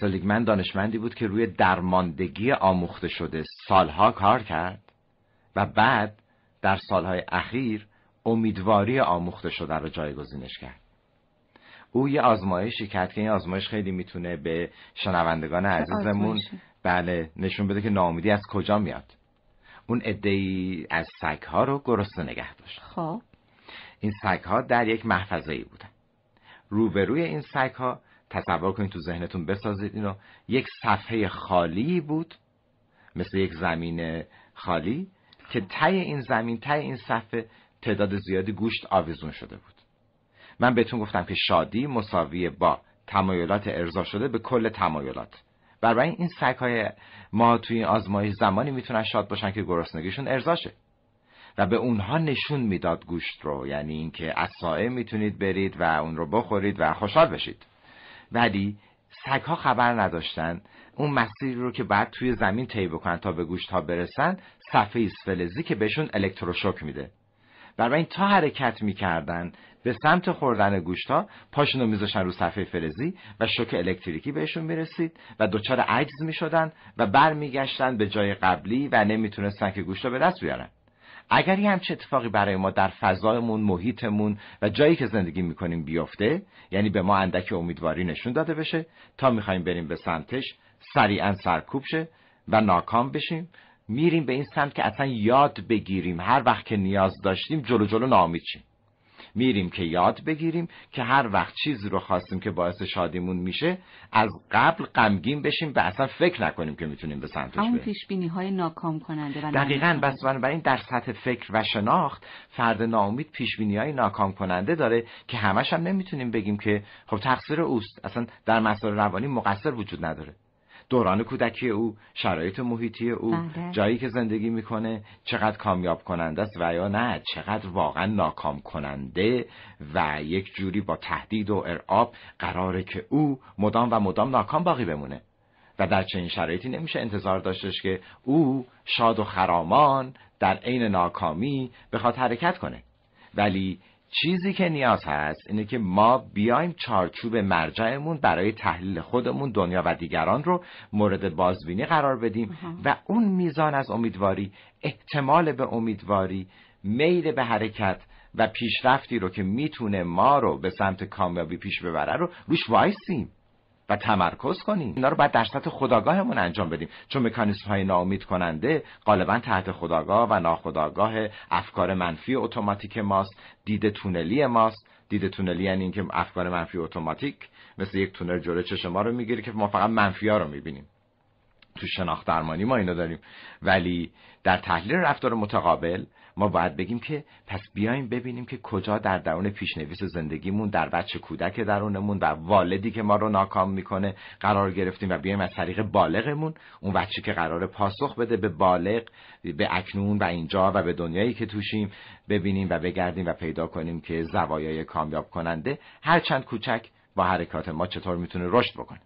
سلیگمن دانشمندی بود که روی درماندگی آموخته شده سالها کار کرد و بعد در سالهای اخیر امیدواری آموخته شده رو جایگزینش کرد او یه آزمایشی کرد که این آزمایش خیلی میتونه به شنوندگان عزیزمون بله نشون بده که ناامیدی از کجا میاد اون ای از سگ ها رو گرسنه نگه داشت خب این سگ ها در یک محفظه ای بودن روبروی این سگ ها تصور کنید تو ذهنتون بسازید اینو یک صفحه خالی بود مثل یک زمین خالی که تای این زمین تای این صفحه تعداد زیادی گوشت آویزون شده بود من بهتون گفتم که شادی مساوی با تمایلات ارضا شده به کل تمایلات برای این سگ های ما توی این آزمایش زمانی میتونن شاد باشن که گرسنگیشون ارضا شه و به اونها نشون میداد گوشت رو یعنی اینکه از میتونید برید و اون رو بخورید و خوشحال بشید ولی سگها خبر نداشتن اون مسیری رو که بعد توی زمین طی بکنن تا به گوشت ها برسن صفحه فلزی که بهشون الکتروشوک میده برای این تا حرکت میکردن به سمت خوردن گوشت ها پاشون رو میذاشن رو صفحه فلزی و شوک الکتریکی بهشون میرسید و دچار عجز میشدن و برمیگشتن به جای قبلی و نمیتونستن که گوشت ها به دست بیارن اگر یه همچه اتفاقی برای ما در فضایمون محیطمون و جایی که زندگی میکنیم بیفته یعنی به ما اندک امیدواری نشون داده بشه تا میخوایم بریم به سمتش سریعا سرکوب شه و ناکام بشیم میریم به این سمت که اصلا یاد بگیریم هر وقت که نیاز داشتیم جلو جلو ناامید شیم میریم که یاد بگیریم که هر وقت چیزی رو خواستیم که باعث شادیمون میشه از قبل غمگین بشیم و اصلا فکر نکنیم که میتونیم به سمتش بریم. اون پیش بینی های ناکام کننده و دقیقاً بس این در سطح فکر و شناخت فرد ناامید پیش بینی های ناکام کننده داره که همش هم نمیتونیم بگیم که خب تقصیر اوست اصلا در مسائل روانی مقصر وجود نداره دوران کودکی او شرایط محیطی او بله. جایی که زندگی میکنه چقدر کامیاب کننده است و یا نه چقدر واقعا ناکام کننده و یک جوری با تهدید و ارعاب قراره که او مدام و مدام ناکام باقی بمونه و در چنین شرایطی نمیشه انتظار داشتش که او شاد و خرامان در عین ناکامی بخواد حرکت کنه ولی چیزی که نیاز هست اینه که ما بیایم چارچوب مرجعمون برای تحلیل خودمون دنیا و دیگران رو مورد بازبینی قرار بدیم و اون میزان از امیدواری احتمال به امیدواری میل به حرکت و پیشرفتی رو که میتونه ما رو به سمت کامیابی پیش ببره رو روش وایسیم و تمرکز کنیم اینا رو باید در سطح خداگاهمون انجام بدیم چون مکانیسم های ناامید کننده غالبا تحت خداگاه و ناخداگاه افکار منفی اتوماتیک ماست دید تونلی ماست دید تونلی یعنی اینکه افکار منفی اتوماتیک مثل یک تونل جلو چشم ما رو میگیره که ما فقط منفی ها رو میبینیم تو شناخت درمانی ما اینو داریم ولی در تحلیل رفتار متقابل ما باید بگیم که پس بیایم ببینیم که کجا در درون پیشنویس زندگیمون در بچه کودک درونمون و والدی که ما رو ناکام میکنه قرار گرفتیم و بیایم از طریق بالغمون اون بچه که قرار پاسخ بده به بالغ به اکنون و اینجا و به دنیایی که توشیم ببینیم و بگردیم و پیدا کنیم که زوایای کامیاب کننده هرچند کوچک با حرکات ما چطور میتونه رشد بکنه